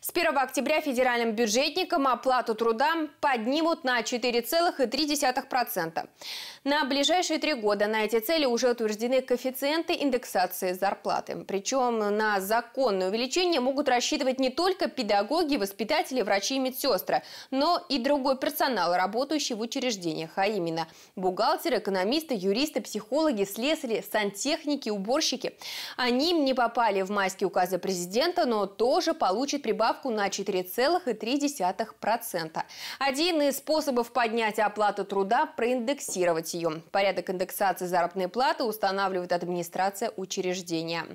С 1 октября федеральным бюджетникам оплату труда поднимут на 4,3%. На ближайшие три года на эти цели уже утверждены коэффициенты индексации зарплаты. Причем на законное увеличение могут рассчитывать не только педагоги, воспитатели, врачи и медсестры, но и другой персонал, работающий в учреждениях, а именно бухгалтеры, экономисты, юристы, психологи, слесари, сантехники, уборщики. Они не попали в майские указы президента, но тоже получат прибавку ставку на 4,3%. Один из способов поднять оплату труда – проиндексировать ее. Порядок индексации заработной платы устанавливает администрация учреждения.